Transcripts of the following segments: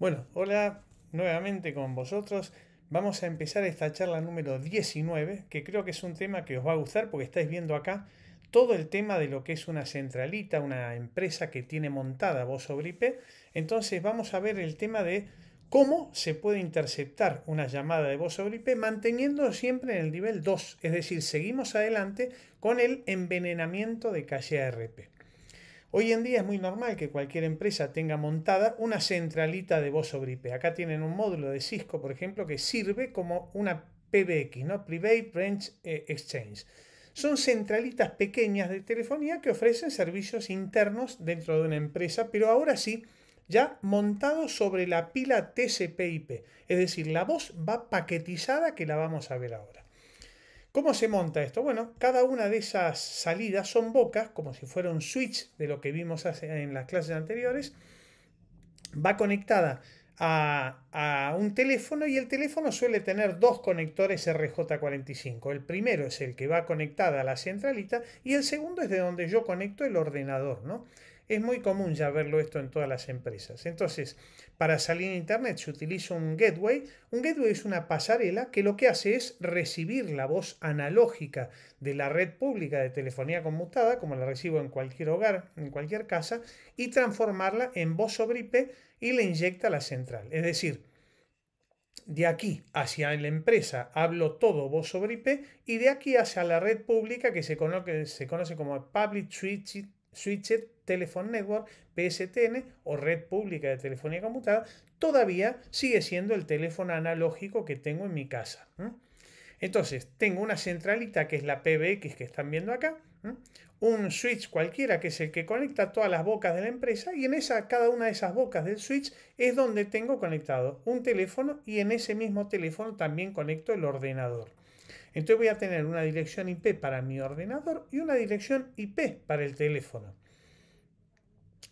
Bueno, hola nuevamente con vosotros. Vamos a empezar esta charla número 19, que creo que es un tema que os va a gustar porque estáis viendo acá todo el tema de lo que es una centralita, una empresa que tiene montada voz sobre IP. Entonces vamos a ver el tema de cómo se puede interceptar una llamada de voz sobre IP manteniendo siempre en el nivel 2, es decir, seguimos adelante con el envenenamiento de calle ARP. Hoy en día es muy normal que cualquier empresa tenga montada una centralita de voz sobre IP. Acá tienen un módulo de Cisco, por ejemplo, que sirve como una PBX, ¿no? Private Branch eh, Exchange. Son centralitas pequeñas de telefonía que ofrecen servicios internos dentro de una empresa, pero ahora sí, ya montado sobre la pila TCP/IP. Es decir, la voz va paquetizada que la vamos a ver ahora. ¿Cómo se monta esto? Bueno, cada una de esas salidas son bocas, como si fuera un switch de lo que vimos en las clases anteriores. Va conectada a, un teléfono y el teléfono suele tener dos conectores RJ45. El primero es el que va conectada a la centralita y el segundo es de donde yo conecto el ordenador, ¿no? Es muy común ya verlo esto en todas las empresas. Entonces, para salir a Internet se utiliza un gateway. Un gateway es una pasarela que lo que hace es recibir la voz analógica de la red pública de telefonía conmutada, como la recibo en cualquier hogar, en cualquier casa, y transformarla en voz sobre IP y le inyecta a la central. Es decir, de aquí hacia la empresa hablo todo voz sobre IP y de aquí hacia la red pública que se conoce, como Public switch Switched Telephone Network, PSTN o red pública de telefonía conmutada, todavía sigue siendo el teléfono analógico que tengo en mi casa. Entonces, tengo una centralita que es la PBX que están viendo acá, un switch cualquiera que es el que conecta todas las bocas de la empresa y en esa, cada una de esas bocas del switch es donde tengo conectado un teléfono y en ese mismo teléfono también conecto el ordenador. Entonces voy a tener una dirección IP para mi ordenador y una dirección IP para el teléfono.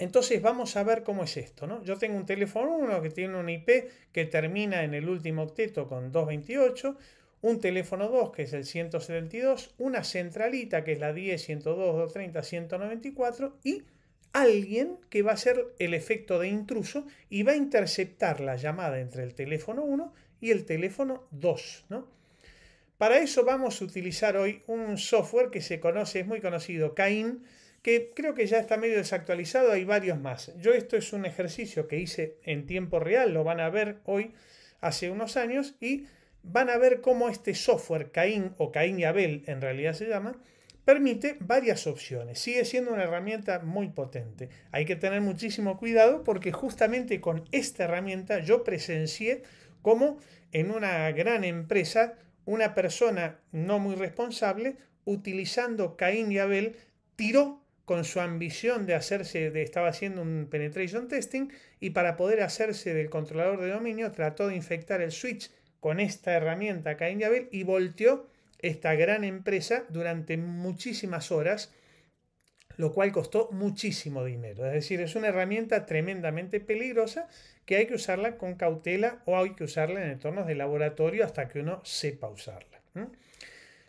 Entonces vamos a ver cómo es esto, ¿no? Yo tengo un teléfono 1 que tiene una IP que termina en el último octeto con 228, un teléfono 2 que es el 172, una centralita que es la 10, 102, 230, 194 y alguien que va a ser el efecto de intruso y va a interceptar la llamada entre el teléfono 1 y el teléfono 2, ¿no? Para eso vamos a utilizar hoy un software que se conoce, es muy conocido, Cain, que creo que ya está medio desactualizado, hay varios más. Yo esto es un ejercicio que hice en tiempo real, lo van a ver hoy, hace unos años, y van a ver cómo este software, Cain o Cain y Abel en realidad se llama, permite varias opciones. Sigue siendo una herramienta muy potente. Hay que tener muchísimo cuidado porque justamente con esta herramienta yo presencié cómo en una gran empresa una persona no muy responsable, utilizando Caín y Abel, tiró con su ambición de hacerse, de, estaba haciendo un penetration testing y para poder hacerse del controlador de dominio trató de infectar el switch con esta herramienta Caín y Abel y volteó esta gran empresa durante muchísimas horas lo cual costó muchísimo dinero. Es decir, es una herramienta tremendamente peligrosa que hay que usarla con cautela o hay que usarla en entornos de laboratorio hasta que uno sepa usarla.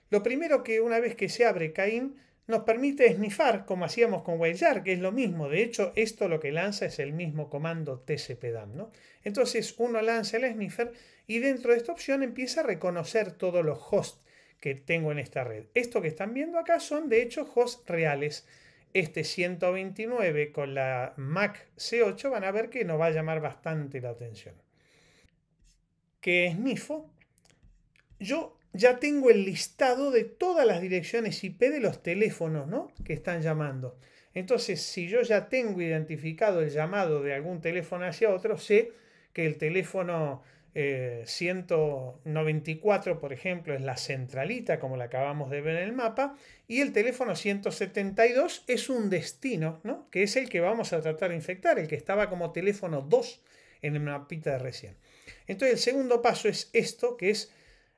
Lo primero que una vez que se abre Cain nos permite sniffar como hacíamos con Wildjar, que es lo mismo. De hecho, esto lo que lanza es el mismo comando tcpdam. ¿no? Entonces uno lanza el sniffer y dentro de esta opción empieza a reconocer todos los hosts que tengo en esta red. Esto que están viendo acá son de hecho hosts reales este 129 con la Mac C8 van a ver que nos va a llamar bastante la atención. ¿Qué es MIFO. Yo ya tengo el listado de todas las direcciones IP de los teléfonos ¿no? que están llamando. Entonces, si yo ya tengo identificado el llamado de algún teléfono hacia otro, sé que el teléfono 194, eh, por ejemplo, es la centralita, como la acabamos de ver en el mapa, y el teléfono 172 es un destino, ¿no? que es el que vamos a tratar de infectar, el que estaba como teléfono 2 en el mapita de recién. Entonces, el segundo paso es esto, que es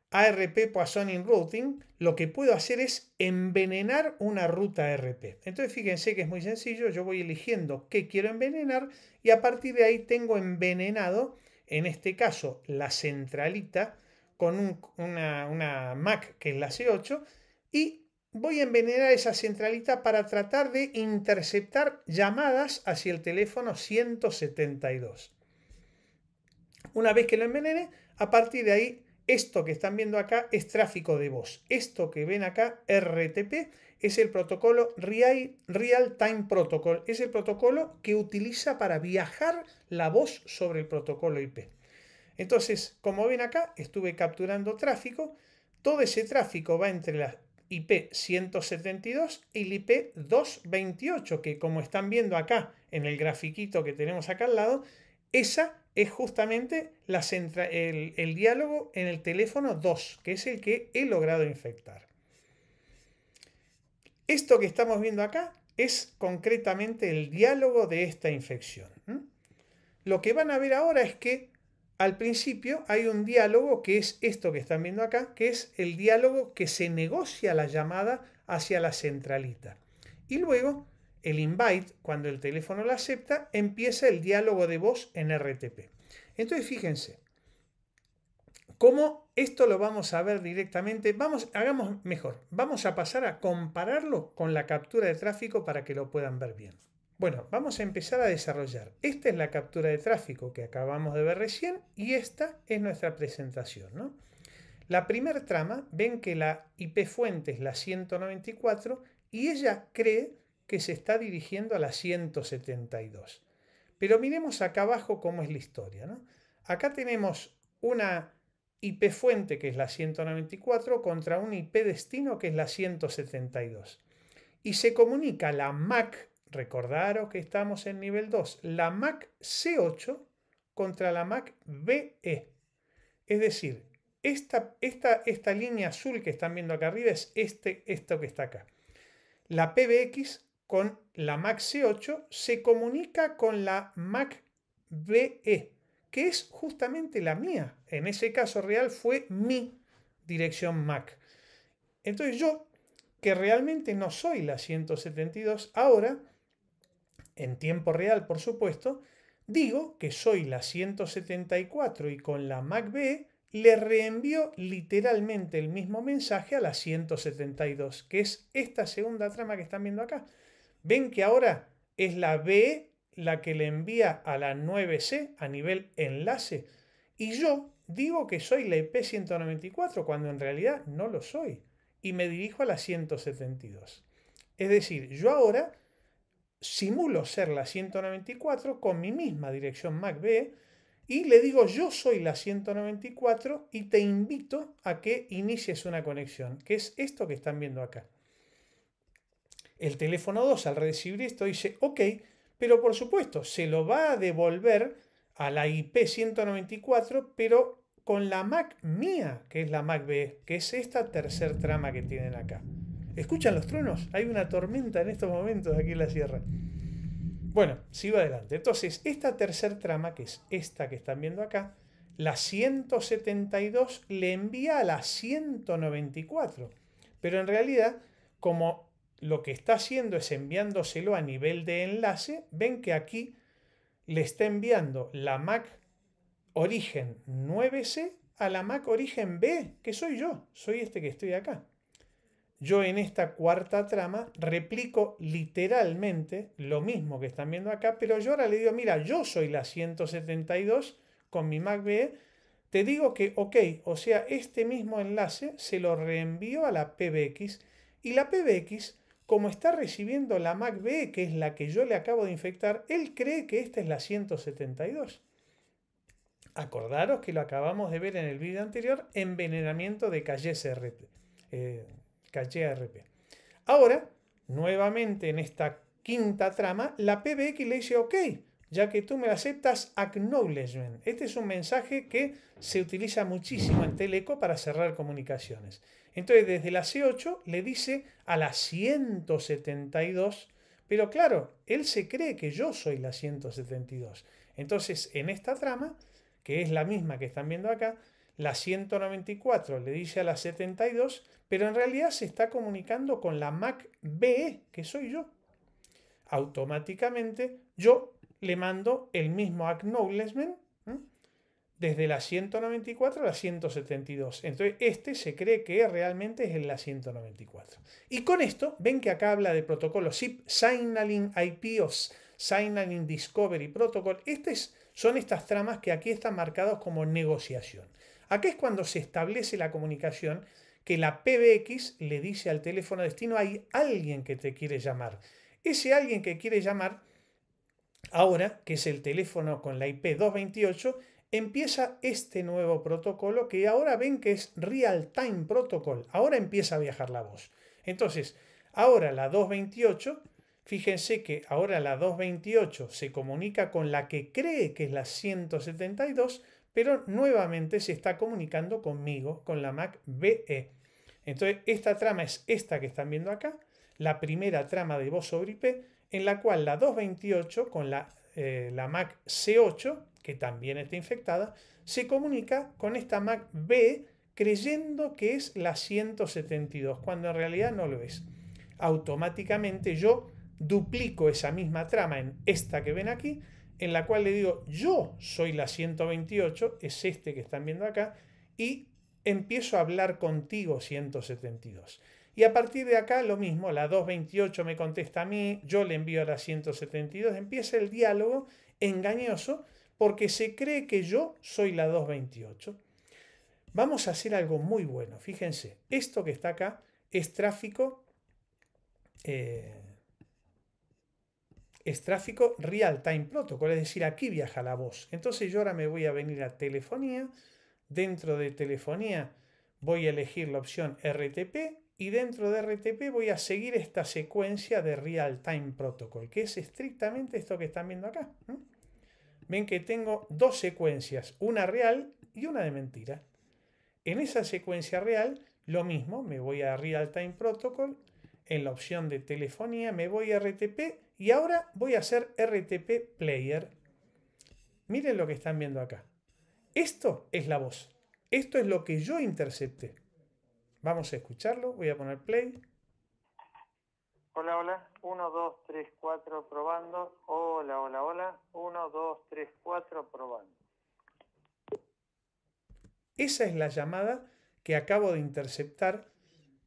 ARP Poisoning Routing. Lo que puedo hacer es envenenar una ruta ARP. Entonces, fíjense que es muy sencillo. Yo voy eligiendo qué quiero envenenar y a partir de ahí tengo envenenado en este caso la centralita, con una, Mac que es la C8, y voy a envenenar esa centralita para tratar de interceptar llamadas hacia el teléfono 172. Una vez que lo envenene, a partir de ahí, esto que están viendo acá es tráfico de voz. Esto que ven acá, RTP, es el protocolo Real, Time Protocol. Es el protocolo que utiliza para viajar la voz sobre el protocolo IP. Entonces, como ven acá, estuve capturando tráfico. Todo ese tráfico va entre la IP 172 y la IP 228, que como están viendo acá en el grafiquito que tenemos acá al lado, esa es justamente la el diálogo en el teléfono 2, que es el que he logrado infectar. Esto que estamos viendo acá es concretamente el diálogo de esta infección. Lo que van a ver ahora es que al principio hay un diálogo que es esto que están viendo acá, que es el diálogo que se negocia la llamada hacia la centralita. Y luego el invite, cuando el teléfono la acepta, empieza el diálogo de voz en RTP. Entonces fíjense, ¿Cómo? Esto lo vamos a ver directamente. Vamos, hagamos mejor. Vamos a pasar a compararlo con la captura de tráfico para que lo puedan ver bien. Bueno, vamos a empezar a desarrollar. Esta es la captura de tráfico que acabamos de ver recién y esta es nuestra presentación. La primer trama, ven que la IP fuente es la 194 y ella cree que se está dirigiendo a la 172. Pero miremos acá abajo cómo es la historia. Acá tenemos una IP fuente, que es la 194, contra un IP destino, que es la 172. Y se comunica la MAC, recordaros que estamos en nivel 2, la MAC C8 contra la MAC BE. Es decir, esta, esta línea azul que están viendo acá arriba es este, esto que está acá. La PBX con la MAC C8 se comunica con la MAC BE que es justamente la mía. En ese caso real fue mi dirección MAC. Entonces yo, que realmente no soy la 172 ahora, en tiempo real por supuesto, digo que soy la 174 y con la MAC B le reenvío literalmente el mismo mensaje a la 172, que es esta segunda trama que están viendo acá. Ven que ahora es la B la que le envía a la 9C a nivel enlace. Y yo digo que soy la IP194 cuando en realidad no lo soy. Y me dirijo a la 172. Es decir, yo ahora simulo ser la 194 con mi misma dirección MACB y le digo yo soy la 194 y te invito a que inicies una conexión, que es esto que están viendo acá. El teléfono 2 al recibir esto dice, ok, pero por supuesto se lo va a devolver a la IP 194, pero con la Mac mía, que es la Mac B, que es esta tercer trama que tienen acá. ¿Escuchan los truenos? Hay una tormenta en estos momentos aquí en la sierra. Bueno, sigo adelante. Entonces, esta tercer trama, que es esta que están viendo acá, la 172 le envía a la 194. Pero en realidad, como lo que está haciendo es enviándoselo a nivel de enlace. Ven que aquí le está enviando la Mac origen 9C a la Mac origen B, que soy yo, soy este que estoy acá. Yo en esta cuarta trama replico literalmente lo mismo que están viendo acá, pero yo ahora le digo, mira, yo soy la 172 con mi Mac B, te digo que, ok, o sea, este mismo enlace se lo reenvío a la PBX y la PBX como está recibiendo la B que es la que yo le acabo de infectar, él cree que esta es la 172. Acordaros que lo acabamos de ver en el vídeo anterior, envenenamiento de calle CRP. Eh, calle ARP. Ahora, nuevamente en esta quinta trama, la PBX le dice, ok, ya que tú me aceptas acknowledgement. Este es un mensaje que se utiliza muchísimo en Teleco para cerrar comunicaciones. Entonces desde la C8 le dice a la 172, pero claro, él se cree que yo soy la 172. Entonces en esta trama, que es la misma que están viendo acá, la 194 le dice a la 72, pero en realidad se está comunicando con la MAC BE, que soy yo. Automáticamente yo le mando el mismo acknowledgement desde la 194 a la 172. Entonces, este se cree que realmente es en la 194. Y con esto, ven que acá habla de protocolo SIP, Signaling IP of Signaling Discovery Protocol. Estas son estas tramas que aquí están marcadas como negociación. Aquí es cuando se establece la comunicación que la PBX le dice al teléfono destino, hay alguien que te quiere llamar. Ese alguien que quiere llamar ahora, que es el teléfono con la IP 228, empieza este nuevo protocolo que ahora ven que es Real Time Protocol. Ahora empieza a viajar la voz. Entonces, ahora la 228, fíjense que ahora la 228 se comunica con la que cree que es la 172, pero nuevamente se está comunicando conmigo, con la Mac BE. Entonces, esta trama es esta que están viendo acá, la primera trama de voz sobre IP, en la cual la 228 con la, eh, la Mac C8 que también está infectada, se comunica con esta Mac B creyendo que es la 172, cuando en realidad no lo es. Automáticamente yo duplico esa misma trama en esta que ven aquí, en la cual le digo yo soy la 128, es este que están viendo acá, y empiezo a hablar contigo 172. Y a partir de acá lo mismo, la 228 me contesta a mí, yo le envío a la 172, empieza el diálogo engañoso porque se cree que yo soy la 228. Vamos a hacer algo muy bueno. Fíjense, esto que está acá es tráfico. Eh, es tráfico real time protocol, es decir, aquí viaja la voz. Entonces yo ahora me voy a venir a telefonía. Dentro de telefonía voy a elegir la opción RTP y dentro de RTP voy a seguir esta secuencia de real time protocol, que es estrictamente esto que están viendo acá ven que tengo dos secuencias, una real y una de mentira. En esa secuencia real, lo mismo, me voy a Real Time Protocol, en la opción de telefonía me voy a RTP y ahora voy a hacer RTP Player. Miren lo que están viendo acá. Esto es la voz. Esto es lo que yo intercepté. Vamos a escucharlo. Voy a poner play. Hola, hola. 1, 2, 3, 4, probando. Hola, hola, hola. 1, 2, 3, 4, probando. Esa es la llamada que acabo de interceptar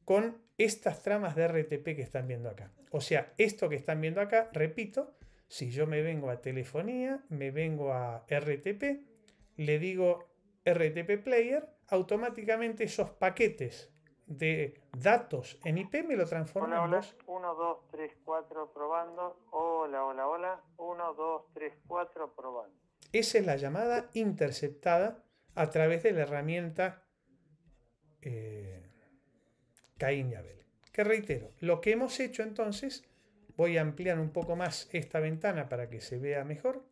con estas tramas de RTP que están viendo acá. O sea, esto que están viendo acá, repito, si yo me vengo a telefonía, me vengo a RTP, le digo RTP Player, automáticamente esos paquetes de datos en IP me lo transformo hola, 1, 2, 3, 4 probando. Hola, hola, hola. 1, 2, 3, 4 probando. Esa es la llamada interceptada a través de la herramienta eh, Caín y Abel. Que reitero, lo que hemos hecho entonces, voy a ampliar un poco más esta ventana para que se vea mejor.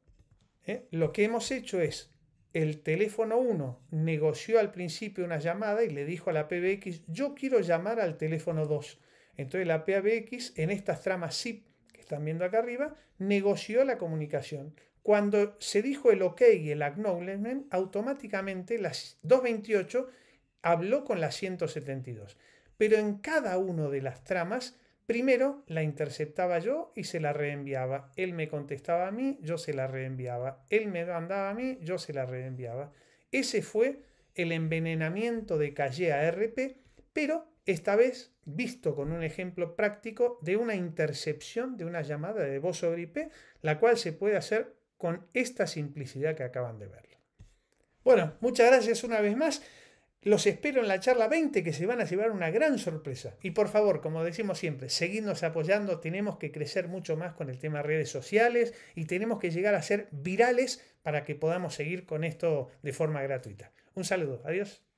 ¿eh? Lo que hemos hecho es el teléfono 1 negoció al principio una llamada y le dijo a la PBX, yo quiero llamar al teléfono 2. Entonces la PBX en estas tramas SIP que están viendo acá arriba, negoció la comunicación. Cuando se dijo el OK y el acknowledgement, automáticamente la 228 habló con la 172. Pero en cada una de las tramas Primero la interceptaba yo y se la reenviaba. Él me contestaba a mí, yo se la reenviaba. Él me mandaba a mí, yo se la reenviaba. Ese fue el envenenamiento de Calle a RP, pero esta vez visto con un ejemplo práctico de una intercepción de una llamada de voz sobre IP, la cual se puede hacer con esta simplicidad que acaban de ver. Bueno, muchas gracias una vez más. Los espero en la charla 20 que se van a llevar una gran sorpresa. Y por favor, como decimos siempre, seguidnos apoyando. Tenemos que crecer mucho más con el tema redes sociales y tenemos que llegar a ser virales para que podamos seguir con esto de forma gratuita. Un saludo. Adiós.